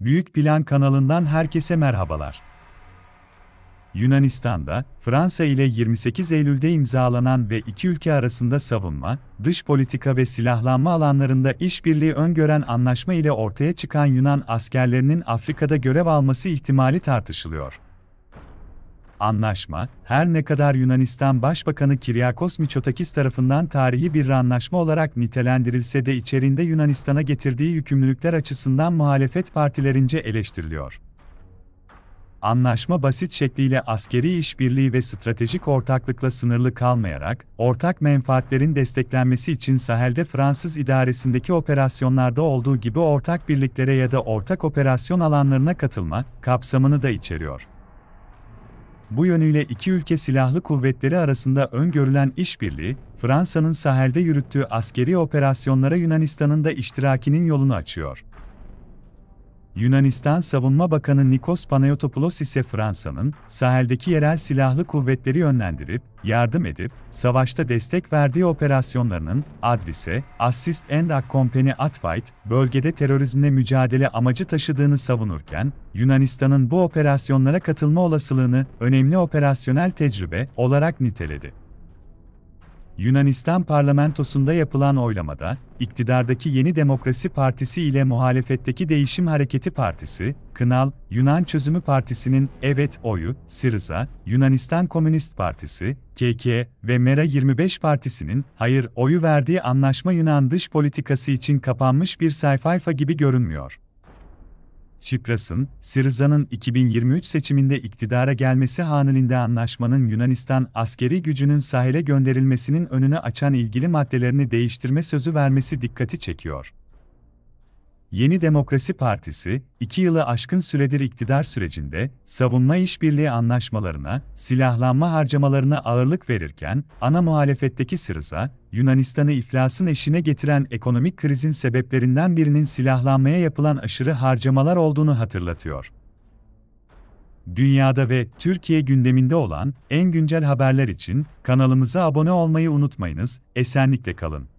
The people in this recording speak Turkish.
Büyük Plan kanalından herkese merhabalar. Yunanistan'da, Fransa ile 28 Eylül'de imzalanan ve iki ülke arasında savunma, dış politika ve silahlanma alanlarında işbirliği öngören anlaşma ile ortaya çıkan Yunan askerlerinin Afrika'da görev alması ihtimali tartışılıyor. Anlaşma, her ne kadar Yunanistan Başbakanı Kiryakos Mitsotakis tarafından tarihi bir anlaşma olarak nitelendirilse de içerinde Yunanistan'a getirdiği yükümlülükler açısından muhalefet partilerince eleştiriliyor. Anlaşma basit şekliyle askeri işbirliği ve stratejik ortaklıkla sınırlı kalmayarak, ortak menfaatlerin desteklenmesi için sahilde Fransız idaresindeki operasyonlarda olduğu gibi ortak birliklere ya da ortak operasyon alanlarına katılma kapsamını da içeriyor. Bu yönüyle iki ülke silahlı kuvvetleri arasında öngörülen işbirliği, Fransa'nın sahilde yürüttüğü askeri operasyonlara Yunanistan'ın da iştirakinin yolunu açıyor. Yunanistan Savunma Bakanı Nikos Panayotopoulos ise Fransa'nın saheldeki yerel silahlı kuvvetleri yönlendirip, yardım edip, savaşta destek verdiği operasyonlarının adrese Assist and Accompany at Fight, bölgede terörizmle mücadele amacı taşıdığını savunurken, Yunanistan'ın bu operasyonlara katılma olasılığını önemli operasyonel tecrübe olarak niteledi. Yunanistan parlamentosunda yapılan oylamada, iktidardaki Yeni Demokrasi Partisi ile muhalefetteki Değişim Hareketi Partisi, Kınal, Yunan Çözümü Partisi'nin Evet oyu, Siriza, Yunanistan Komünist Partisi, KK ve Mera 25 Partisi'nin Hayır oyu verdiği anlaşma Yunan dış politikası için kapanmış bir sayfa gibi görünmüyor. Çipras'ın, Siriza'nın 2023 seçiminde iktidara gelmesi hanilinde anlaşmanın Yunanistan askeri gücünün sahile gönderilmesinin önünü açan ilgili maddelerini değiştirme sözü vermesi dikkati çekiyor. Yeni Demokrasi Partisi, iki yılı aşkın süredir iktidar sürecinde savunma işbirliği anlaşmalarına, silahlanma harcamalarına ağırlık verirken, ana muhalefetteki Sırıza, Yunanistan'ı iflasın eşine getiren ekonomik krizin sebeplerinden birinin silahlanmaya yapılan aşırı harcamalar olduğunu hatırlatıyor. Dünyada ve Türkiye gündeminde olan en güncel haberler için kanalımıza abone olmayı unutmayınız, esenlikle kalın.